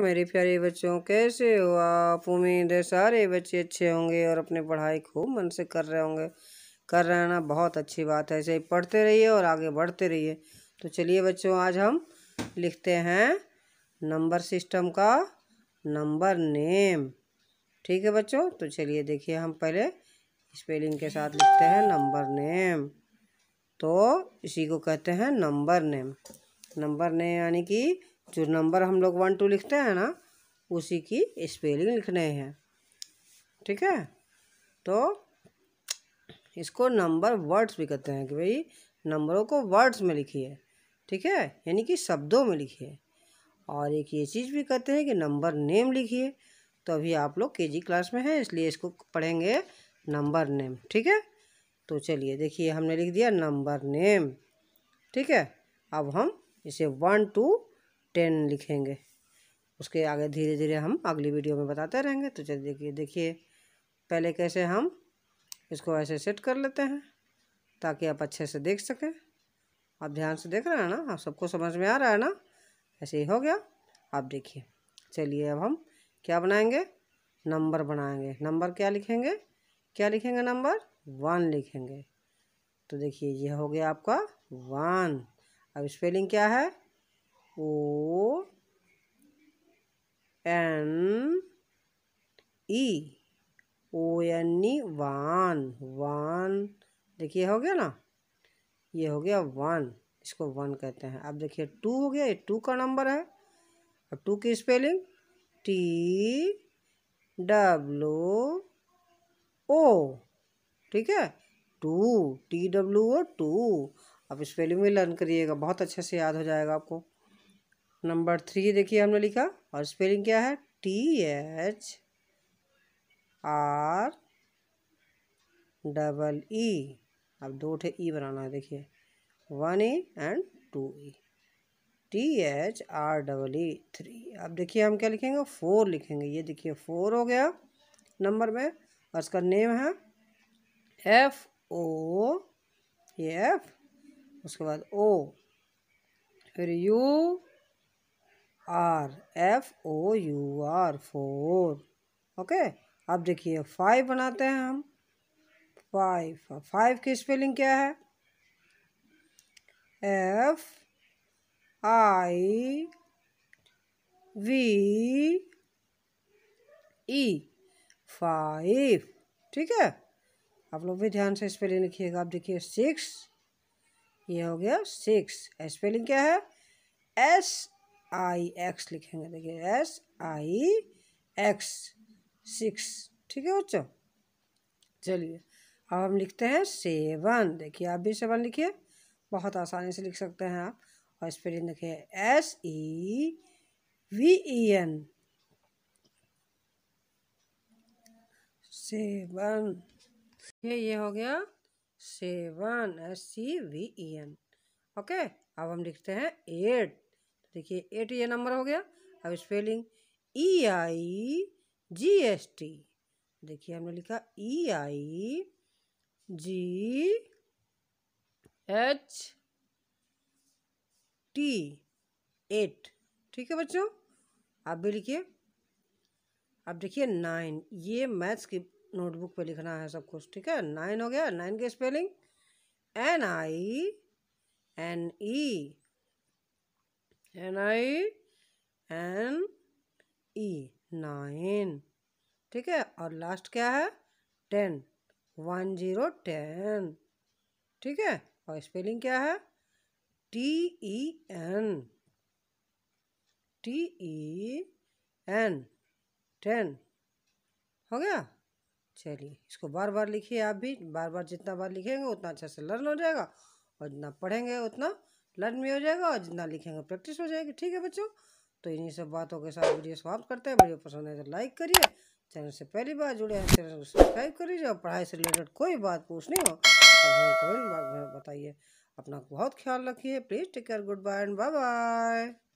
मेरे प्यारे बच्चों कैसे हो आप उम्मीद है सारे बच्चे अच्छे होंगे और अपनी पढ़ाई खूब मन से कर रहे होंगे कर रहे ना बहुत अच्छी बात है ऐसे ही पढ़ते रहिए और आगे बढ़ते रहिए तो चलिए बच्चों आज हम लिखते हैं नंबर सिस्टम का नंबर नेम ठीक है बच्चों तो चलिए देखिए हम पहले स्पेलिंग के साथ लिखते हैं नंबर नेम तो इसी को कहते हैं नंबर नेम नंबर नेम यानी कि जो नंबर हम लोग वन टू लिखते हैं ना उसी की स्पेलिंग लिखने हैं ठीक है तो इसको नंबर वर्ड्स भी कहते हैं कि भाई नंबरों को वर्ड्स में लिखिए ठीक है यानी कि शब्दों में लिखिए और एक ये चीज़ भी कहते हैं कि नंबर नेम लिखिए तो अभी आप लोग के जी क्लास में हैं इसलिए इसको पढ़ेंगे नंबर नेम ठीक है तो चलिए देखिए हमने लिख दिया नंबर नेम ठीक है अब हम इसे वन टू टेन लिखेंगे उसके आगे धीरे धीरे हम अगली वीडियो में बताते रहेंगे तो चलिए देखिए देखिए पहले कैसे हम इसको ऐसे सेट कर लेते हैं ताकि आप अच्छे से देख सकें आप ध्यान से देख रहे हैं ना आप सबको समझ में आ रहा है ना ऐसे ही हो गया आप देखिए चलिए अब हम क्या बनाएंगे नंबर बनाएंगे नंबर क्या लिखेंगे क्या लिखेंगे नंबर वन लिखेंगे तो देखिए ये हो गया आपका वन अब स्पेलिंग क्या है O N E O N E one one देखिए हो गया ना ये हो गया वन इसको वन कहते हैं अब देखिए टू हो गया ये टू का नंबर है और टू की स्पेलिंग टी डब्लू ओ ठीक है two T W O two आप स्पेलिंग भी लर्न करिएगा बहुत अच्छे से याद हो जाएगा आपको नंबर थ्री देखिए हमने लिखा और स्पेलिंग क्या है T H R double E अब दो ठे ई बनाना है देखिए one E and two E T H R double E three अब देखिए हम क्या लिखेंगे फोर लिखेंगे ये देखिए फोर हो गया नंबर में और इसका नेम है एफ ओ ये एफ उसके बाद ओ फिर U R F O U R four okay अब देखिए फाइव बनाते हैं हम फाइव फाइव की स्पेलिंग क्या है F I V E five ठीक है आप लोग भी ध्यान से स्पेलिंग लिखिएगा आप देखिए सिक्स ये हो गया सिक्स स्पेलिंग क्या है एस आई एक्स लिखेंगे देखिए एस आई एक्स सिक्स ठीक है बच्चों चलिए अब हम लिखते हैं सेवन देखिए आप भी सेवन लिखिए बहुत आसानी से लिख सकते हैं आप और स्पेलिंग देखिए S E V E N seven ये ये हो गया seven S C V E N okay अब हम लिखते हैं एट देखिए एट ये नंबर हो गया अब spelling E I G S T देखिए हमने लिखा E I G H T eight ठीक है बच्चों आप भी लिखिए अब देखिए नाइन ये मैथ्स की नोटबुक पे लिखना है सब कुछ ठीक है नाइन हो गया नाइन की spelling N I N E N I N E nine ठीक है और लास्ट क्या है टेन वन जीरो टेन ठीक है और स्पेलिंग क्या है T E N T E N ten हो गया चलिए इसको बार बार लिखिए आप भी बार बार जितना बार लिखेंगे उतना अच्छा से लर्न हो जाएगा और जितना पढ़ेंगे उतना लर्न भी हो जाएगा और जितना लिखेंगे प्रैक्टिस हो जाएगी ठीक है बच्चों तो इन्हीं सब बातों के साथ वीडियो समाप्त करते हैं वीडियो पसंद आए तो लाइक करिए चैनल से पहली बार जुड़े हैं चैनल को सब्सक्राइब कर लीजिए और पढ़ाई से रिलेटेड कोई बात पूछनी हो तो कमेंट बताइए अपना बहुत ख्याल रखिए please take care goodbye and bye bye